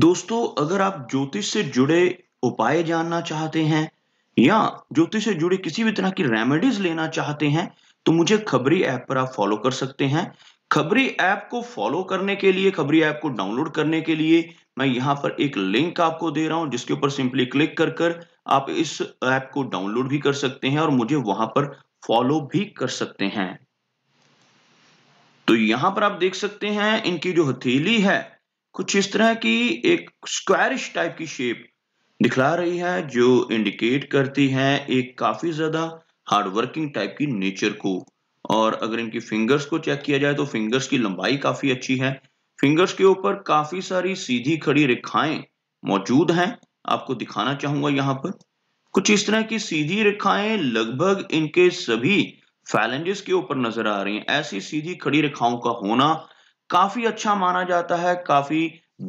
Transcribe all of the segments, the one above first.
दोस्तों अगर आप ज्योतिष से जुड़े उपाय जानना चाहते हैं या ज्योतिष से जुड़ी किसी भी तरह की रेमेडीज लेना चाहते हैं तो मुझे खबरी ऐप पर आप फॉलो कर सकते हैं खबरी ऐप को फॉलो करने के लिए खबरी ऐप को डाउनलोड करने के लिए मैं यहां पर एक लिंक आपको दे रहा हूं जिसके ऊपर सिंपली क्लिक कर कर आप इस ऐप को डाउनलोड भी कर सकते हैं और मुझे वहां पर फॉलो भी कर सकते हैं तो यहां पर आप देख सकते हैं इनकी जो हथेली है कुछ इस तरह की एक स्क्वायरिश टाइप की शेप दिखला रही है जो इंडिकेट करती है एक काफी ज्यादा हार्डवर्किंग टाइप की नेचर को और अगर इनकी फिंगर्स को चेक किया जाए तो फिंगर्स की लंबाई काफी अच्छी है फिंगर्स के ऊपर काफी सारी सीधी खड़ी रेखाएं मौजूद हैं आपको दिखाना चाहूंगा यहाँ पर कुछ इस तरह की सीधी रेखाएं लगभग इनके सभी फैलेंजेस के ऊपर नजर आ रही हैं ऐसी सीधी खड़ी रेखाओं का होना काफ़ी अच्छा माना जाता है काफ़ी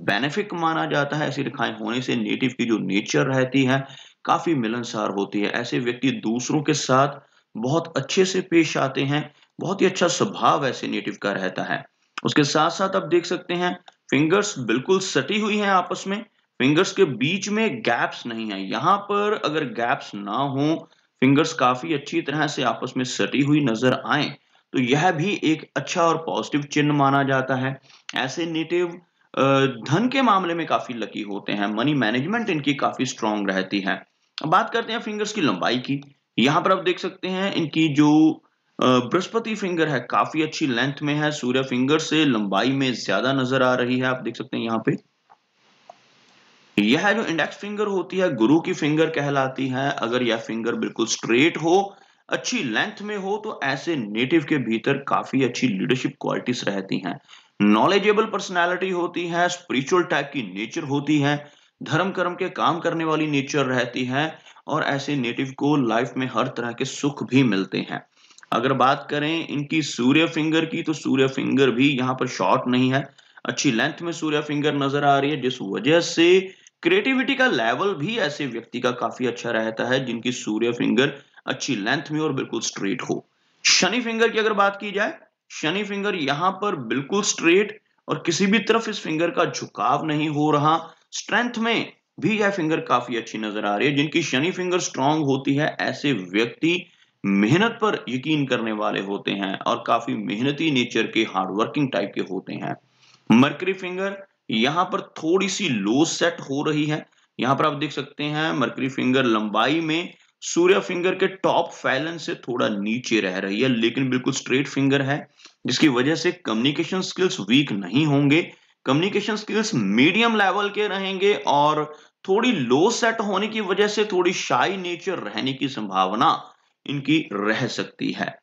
बेनिफिक माना जाता है ऐसी रेखाएं होने से नेटिव की जो नेचर रहती है काफ़ी मिलनसार होती है ऐसे व्यक्ति दूसरों के साथ बहुत अच्छे से पेश आते हैं बहुत ही अच्छा स्वभाव ऐसे नेटिव का रहता है उसके साथ साथ आप देख सकते हैं फिंगर्स बिल्कुल सटी हुई हैं आपस में फिंगर्स के बीच में गैप्स नहीं है यहाँ पर अगर गैप्स ना हो फिंगर्स काफी अच्छी तरह से आपस में सटी हुई नजर आए तो यह भी एक अच्छा और पॉजिटिव चिन्ह माना जाता है ऐसे नेटिव धन के मामले में काफी लकी होते हैं मनी मैनेजमेंट इनकी काफी स्ट्रांग रहती है अब बात करते हैं फिंगर्स की लंबाई की यहां पर आप देख सकते हैं इनकी जो बृहस्पति फिंगर है काफी अच्छी लेंथ में है सूर्य फिंगर से लंबाई में ज्यादा नजर आ रही है आप देख सकते हैं यहाँ पे यह जो इंडेक्स फिंगर होती है गुरु की फिंगर कहलाती है अगर यह फिंगर बिल्कुल स्ट्रेट हो अच्छी लेंथ में हो तो ऐसे नेटिव के भीतर काफी अच्छी लीडरशिप क्वालिटीज रहती हैं नॉलेजेबल पर्सनैलिटी होती है स्पिरिचुअल टाइप की नेचर होती है धर्म कर्म के काम करने वाली नेचर रहती है और ऐसे नेटिव को लाइफ में हर तरह के सुख भी मिलते हैं अगर बात करें इनकी सूर्य फिंगर की तो सूर्य फिंगर भी यहाँ पर शॉर्ट नहीं है अच्छी लेंथ में सूर्य फिंगर नजर आ रही है जिस वजह से क्रिएटिविटी का लेवल भी ऐसे व्यक्ति का काफी अच्छा रहता है जिनकी सूर्य फिंगर अच्छी लेंथ में और बिल्कुल स्ट्रेट हो शनि फिंगर की अगर बात की जाए शनि फिंगर यहां पर बिल्कुल स्ट्रेट और किसी भी तरफ इस फिंगर का झुकाव नहीं हो रहा स्ट्रेंथ में भी यह फिंगर काफी अच्छी नजर आ रही है जिनकी शनि फिंगर स्ट्रांग होती है ऐसे व्यक्ति मेहनत पर यकीन करने वाले होते हैं और काफी मेहनती नेचर के हार्डवर्किंग टाइप के होते हैं मर्करी फिंगर यहां पर थोड़ी सी लो सेट हो रही है यहां पर आप देख सकते हैं मर्करी फिंगर लंबाई में सूर्य फिंगर के टॉप फैलन से थोड़ा नीचे रह रही है लेकिन बिल्कुल स्ट्रेट फिंगर है जिसकी वजह से कम्युनिकेशन स्किल्स वीक नहीं होंगे कम्युनिकेशन स्किल्स मीडियम लेवल के रहेंगे और थोड़ी लो सेट होने की वजह से थोड़ी शाई नेचर रहने की संभावना इनकी रह सकती है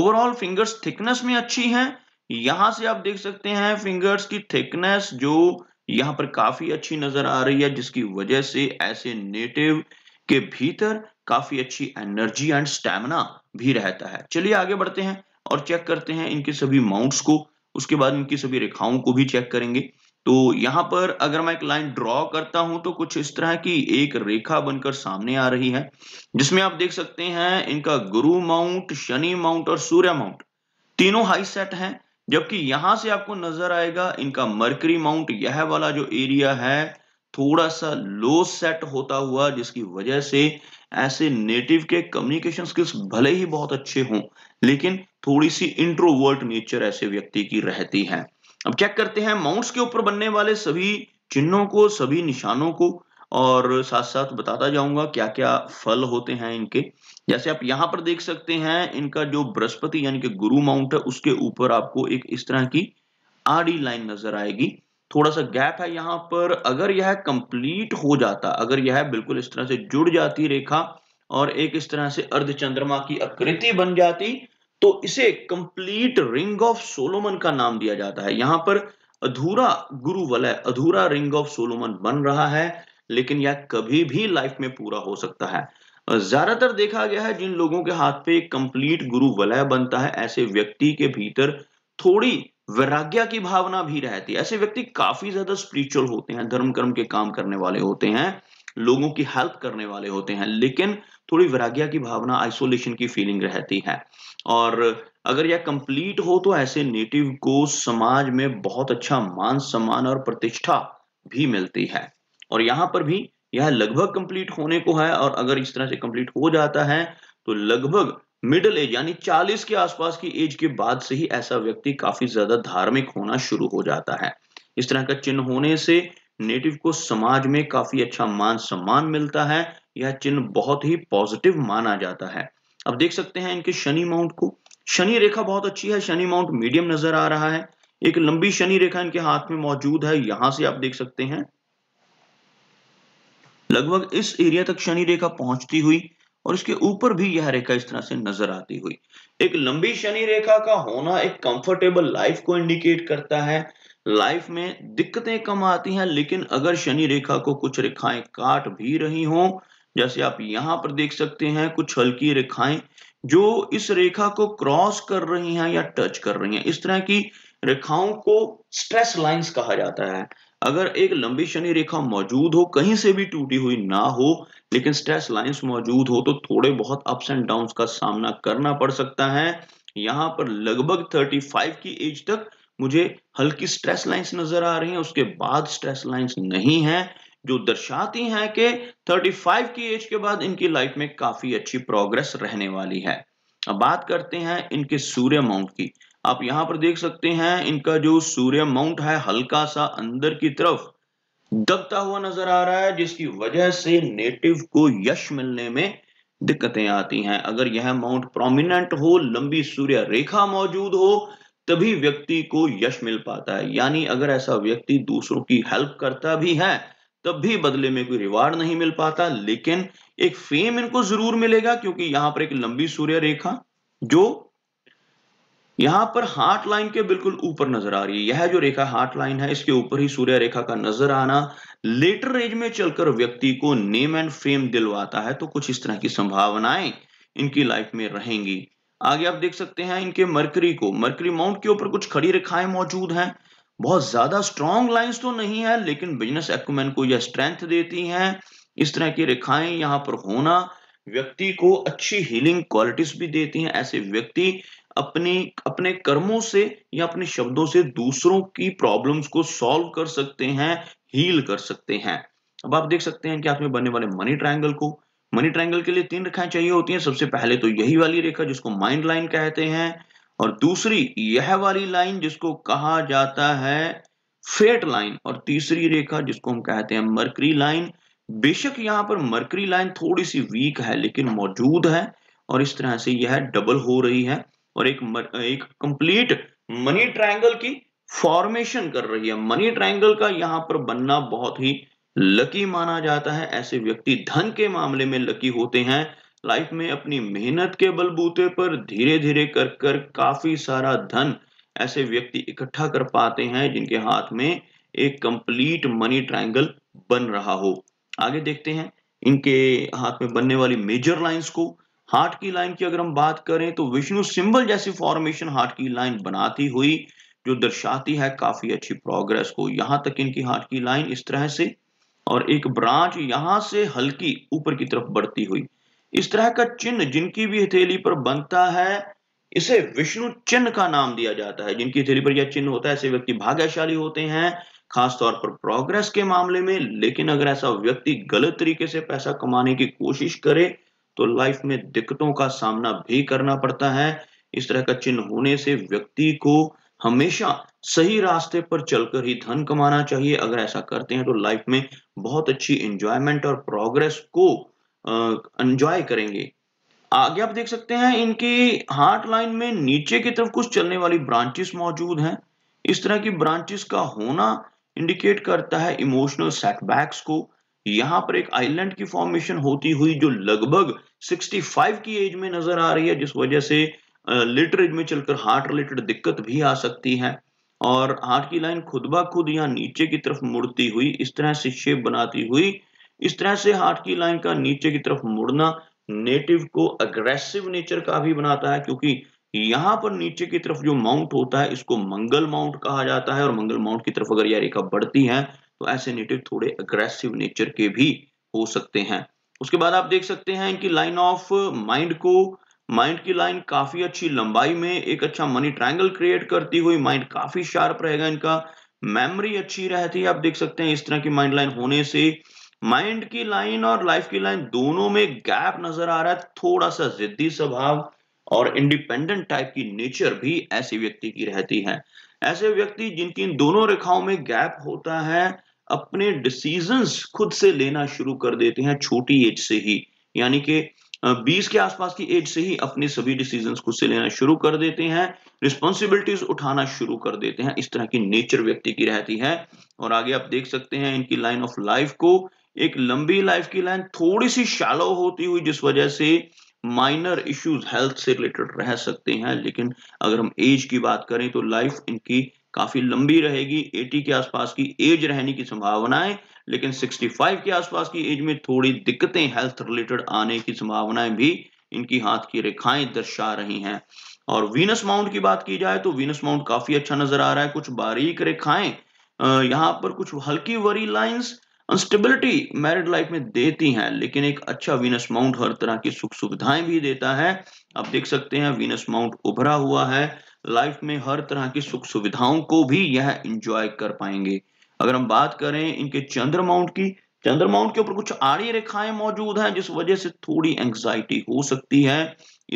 ओवरऑल फिंगर्स थिकनेस में अच्छी है यहां से आप देख सकते हैं फिंगर्स की थिकनेस जो यहाँ पर काफी अच्छी नजर आ रही है जिसकी वजह से ऐसे नेटिव के भीतर काफी अच्छी एनर्जी एंड स्टेमिना भी रहता है चलिए आगे बढ़ते हैं और चेक करते हैं इनके सभी माउंट्स को उसके बाद इनकी सभी रेखाओं को भी चेक करेंगे तो यहाँ पर अगर मैं एक लाइन ड्रॉ करता हूं तो कुछ इस तरह की एक रेखा बनकर सामने आ रही है जिसमें आप देख सकते हैं इनका गुरु माउंट शनि माउंट और सूर्य माउंट तीनों हाई सेट हैं जबकि यहां से आपको नजर आएगा इनका मर्करी माउंट यह वाला जो एरिया है थोड़ा सा लो सेट होता हुआ जिसकी वजह से ऐसे नेटिव के कम्युनिकेशन स्किल्स भले ही बहुत अच्छे हों लेकिन थोड़ी सी इंट्रोवर्ट नेचर ऐसे व्यक्ति की रहती है अब चेक करते हैं माउंट्स के ऊपर बनने वाले सभी चिन्हों को सभी निशानों को और साथ साथ बताता जाऊंगा क्या क्या फल होते हैं इनके जैसे आप यहां पर देख सकते हैं इनका जो बृहस्पति यानी कि गुरु माउंट है उसके ऊपर आपको एक इस तरह की आड़ी लाइन नजर आएगी थोड़ा सा गैप है यहाँ पर अगर यह कंप्लीट हो जाता अगर यह बिल्कुल इस तरह से जुड़ जाती रेखा और एक इस तरह से अर्ध चंद्रमा की आकृति बन जाती तो इसे कंप्लीट रिंग ऑफ सोलोमन का नाम दिया जाता है यहाँ पर अधूरा गुरु वलय अधूरा रिंग ऑफ सोलोमन बन रहा है लेकिन यह कभी भी लाइफ में पूरा हो सकता है ज्यादातर देखा गया है जिन लोगों के हाथ पे कंप्लीट गुरु वलय बनता है ऐसे व्यक्ति के भीतर थोड़ी वैराग्य की भावना भी रहती है ऐसे व्यक्ति काफी ज्यादा स्पिरिचुअल होते हैं धर्म कर्म के काम करने वाले होते हैं लोगों की हेल्प करने वाले होते हैं लेकिन थोड़ी वैराग्य की भावना आइसोलेशन की फीलिंग रहती है और अगर यह कंप्लीट हो तो ऐसे नेटिव को समाज में बहुत अच्छा मान सम्मान और प्रतिष्ठा भी मिलती है और यहां पर भी यह लगभग कंप्लीट होने को है और अगर इस तरह से कंप्लीट हो जाता है तो लगभग मिडिल एज यानी 40 के आसपास की एज के बाद से ही ऐसा व्यक्ति काफी ज्यादा धार्मिक होना शुरू हो जाता है इस तरह का चिन्ह होने से नेटिव को समाज में काफी अच्छा मान सम्मान मिलता है यह चिन्ह बहुत ही पॉजिटिव माना जाता है अब देख सकते हैं इनके शनि माउंट को शनि रेखा बहुत अच्छी है शनि माउंट मीडियम नजर आ रहा है एक लंबी शनि रेखा इनके हाथ में मौजूद है यहां से आप देख सकते हैं लगभग इस एरिया तक शनि रेखा पहुंचती हुई और इसके ऊपर भी यह रेखा इस तरह से नजर आती हुई एक लंबी शनि रेखा का होना एक कंफर्टेबल लाइफ को इंडिकेट करता है लाइफ में दिक्कतें कम आती हैं लेकिन अगर शनि रेखा को कुछ रेखाएं काट भी रही हों जैसे आप यहां पर देख सकते हैं कुछ हल्की रेखाएं जो इस रेखा को क्रॉस कर रही हैं या टच कर रही हैं इस तरह की रेखाओं को स्ट्रेस लाइंस कहा जाता है अगर एक लंबी शनि रेखा मौजूद हो कहीं से भी टूटी हुई ना हो लेकिन स्ट्रेस लाइंस मौजूद हो तो थोड़े बहुत अप्स एंड डाउन का सामना करना पड़ सकता है यहाँ पर लगभग 35 की एज तक मुझे हल्की स्ट्रेस लाइंस नजर आ रही हैं उसके बाद स्ट्रेस लाइंस नहीं हैं जो दर्शाती हैं कि 35 की एज के बाद इनकी लाइफ में काफी अच्छी प्रोग्रेस रहने वाली है अब बात करते हैं इनके सूर्य माउंट की आप यहाँ पर देख सकते हैं इनका जो सूर्य माउंट है हल्का सा अंदर की तरफ दबता हुआ नजर आ रहा है जिसकी वजह से नेटिव को यश मिलने में दिक्कतें आती हैं अगर यह माउंट प्रोमिनेंट हो लंबी सूर्य रेखा मौजूद हो तभी व्यक्ति को यश मिल पाता है यानी अगर ऐसा व्यक्ति दूसरों की हेल्प करता भी है तब भी बदले में कोई रिवार्ड नहीं मिल पाता लेकिन एक फेम इनको जरूर मिलेगा क्योंकि यहां पर एक लंबी सूर्य रेखा जो यहां पर हार्ट लाइन के बिल्कुल ऊपर नजर आ रही है यह जो रेखा हार्ट लाइन है इसके ऊपर ही सूर्य रेखा का नजर आना लेटर एज में चलकर व्यक्ति को नेम एंड फेम दिलवाता है तो कुछ इस तरह की संभावनाएं इनकी लाइफ में रहेंगी आगे आप देख सकते हैं इनके मरकरी को मरकरी माउंट के ऊपर कुछ खड़ी रेखाएं मौजूद हैं बहुत ज्यादा स्ट्रॉन्ग लाइन्स तो नहीं है लेकिन बिजनेस एक्मेन को यह स्ट्रेंथ देती हैं इस तरह की रेखाएं यहाँ पर होना व्यक्ति को अच्छी हीलिंग क्वालिटीज भी देती हैं ऐसे व्यक्ति अपने अपने कर्मों से या अपने शब्दों से दूसरों की प्रॉब्लम्स को सॉल्व कर सकते हैं हील कर सकते हैं अब आप देख सकते हैं कि आप में बनने वाले मनी ट्रायंगल को मनी ट्रायंगल के लिए तीन रेखाएं चाहिए होती हैं सबसे पहले तो यही वाली रेखा जिसको माइंड लाइन कहते हैं और दूसरी यह वाली लाइन जिसको कहा जाता है फेट लाइन और तीसरी रेखा जिसको हम कहते हैं मरकरी लाइन बेशक यहाँ पर मरकरी लाइन थोड़ी सी वीक है लेकिन मौजूद है और इस तरह से यह डबल हो रही है और एक एक कंप्लीट मनी ट्रायंगल की फॉर्मेशन कर रही है मनी ट्रायंगल का यहां पर बनना बहुत ही लकी माना जाता है ऐसे व्यक्ति धन के मामले में लकी होते हैं लाइफ में अपनी मेहनत के बलबूते पर धीरे धीरे कर कर काफी सारा धन ऐसे व्यक्ति इकट्ठा कर पाते हैं जिनके हाथ में एक कंप्लीट मनी ट्रायंगल बन रहा हो आगे देखते हैं इनके हाथ में बनने वाली मेजर लाइंस को हार्ट की लाइन की अगर हम बात करें तो विष्णु सिंबल जैसी फॉर्मेशन हार्ट की लाइन बनाती हुई जो दर्शाती है काफी अच्छी प्रोग्रेस को यहां तक इनकी हार्ट की लाइन इस तरह से और एक ब्रांच यहां से हल्की ऊपर की तरफ बढ़ती हुई इस तरह का चिन्ह जिनकी भी हथेली पर बनता है इसे विष्णु चिन्ह का नाम दिया जाता है जिनकी हथेली पर यह चिन्ह होता है ऐसे व्यक्ति भाग्यशाली होते हैं खासतौर पर प्रोग्रेस के मामले में लेकिन अगर ऐसा व्यक्ति गलत तरीके से पैसा कमाने की कोशिश करे तो लाइफ में दिक्कतों का सामना भी करना पड़ता है इस तरह का चिन्ह होने से व्यक्ति को हमेशा सही रास्ते पर चलकर ही धन कमाना चाहिए अगर ऐसा करते हैं तो लाइफ में बहुत अच्छी एंजॉयमेंट और प्रोग्रेस को एंजॉय करेंगे आगे आप देख सकते हैं इनकी हार्ट लाइन में नीचे की तरफ कुछ चलने वाली ब्रांचेस मौजूद हैं इस तरह की ब्रांचेस का होना इंडिकेट करता है इमोशनल सेटबैक्स को यहाँ पर एक आइलैंड की फॉर्मेशन होती हुई जो लगभग 65 की एज में नजर आ रही है जिस वजह से लेटर एज में चलकर हार्ट रिलेटेड दिक्कत भी आ सकती है और हार्ट की लाइन खुद ब खुद यहाँ नीचे की तरफ मुड़ती हुई इस तरह से शेप बनाती हुई इस तरह से हार्ट की लाइन का नीचे की तरफ मुड़ना नेटिव को अग्रेसिव नेचर का भी बनाता है क्योंकि यहाँ पर नीचे की तरफ जो माउंट होता है इसको मंगल माउंट कहा जाता है और मंगल माउंट की तरफ अगर यह रेखा बढ़ती है तो ऐसे नेटिव थोड़े अग्रेसिव नेचर के भी हो सकते हैं उसके बाद आप देख सकते हैं इनकी लाइन ऑफ माइंड को माइंड की लाइन काफी अच्छी लंबाई में एक अच्छा मनी ट्रायंगल क्रिएट करती हुई माइंड काफी शार्प रहेगा इनका मेमोरी अच्छी रहती है आप देख सकते हैं इस तरह की माइंड लाइन होने से माइंड की लाइन और लाइफ की लाइन दोनों में गैप नजर आ रहा है थोड़ा सा जिद्दी स्वभाव और इंडिपेंडेंट टाइप की नेचर भी ऐसी व्यक्ति की रहती है ऐसे व्यक्ति जिनकी दोनों रेखाओं में गैप होता है अपने डिसीजंस खुद से लेना शुरू कर देते हैं छोटी एज से ही यानी कि 20 के आसपास की एज से ही अपने सभी डिसीजंस खुद से लेना शुरू कर देते हैं रिस्पॉन्सिबिलिटीज उठाना शुरू कर देते हैं इस तरह की नेचर व्यक्ति की रहती है और आगे आप देख सकते हैं इनकी लाइन ऑफ लाइफ को एक लंबी लाइफ की लाइन थोड़ी सी शालो होती हुई जिस वजह से माइनर इश्यूज हेल्थ से रिलेटेड रह सकते हैं लेकिन अगर हम एज की बात करें तो लाइफ इनकी काफी लंबी रहेगी 80 के आसपास की एज रहने की संभावनाएं लेकिन लेकिन 65 के आसपास की एज में थोड़ी दिक्कतें हेल्थ रिलेटेड आने की संभावनाएं भी इनकी हाथ की रेखाएं दर्शा रही हैं और वीनस माउंट की बात की जाए तो वीनस माउंट काफी अच्छा नजर आ रहा है कुछ बारीक रेखाएं यहाँ पर कुछ हल्की worry lines stability married life में देती हैं लेकिन एक अच्छा वीनस माउंट हर तरह की सुख सुविधाएं भी देता है आप देख सकते हैं वीनस माउंट उभरा हुआ है लाइफ में हर तरह की सुख सुविधाओं को भी यह एंजॉय कर पाएंगे अगर हम बात करें इनके चंद्र माउंट की चंद्र माउंट के ऊपर कुछ आड़ी रेखाएं मौजूद हैं जिस वजह से थोड़ी एंग्जाइटी हो सकती है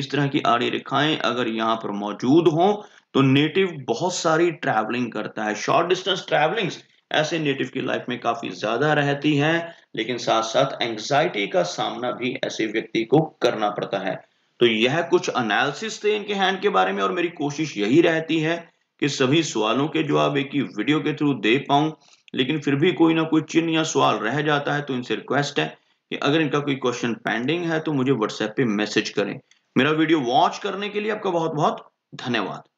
इस तरह की आड़ी रेखाएं अगर यहाँ पर मौजूद हो तो नेटिव बहुत सारी ट्रैवलिंग करता है शॉर्ट डिस्टेंस ट्रैवलिंग्स ऐसे नेटिव की लाइफ में काफी ज्यादा रहती है लेकिन साथ साथ एंग्जाइटी का सामना भी ऐसे व्यक्ति को करना पड़ता है तो यह कुछ एनालिसिस थे इनके हैंड के बारे में और मेरी कोशिश यही रहती है कि सभी सवालों के जवाब एक ही वीडियो के थ्रू दे पाऊं लेकिन फिर भी कोई ना कोई चिन्ह या सवाल रह जाता है तो इनसे रिक्वेस्ट है कि अगर इनका कोई क्वेश्चन पेंडिंग है तो मुझे व्हाट्सएप पे मैसेज करें मेरा वीडियो वॉच करने के लिए आपका बहुत बहुत धन्यवाद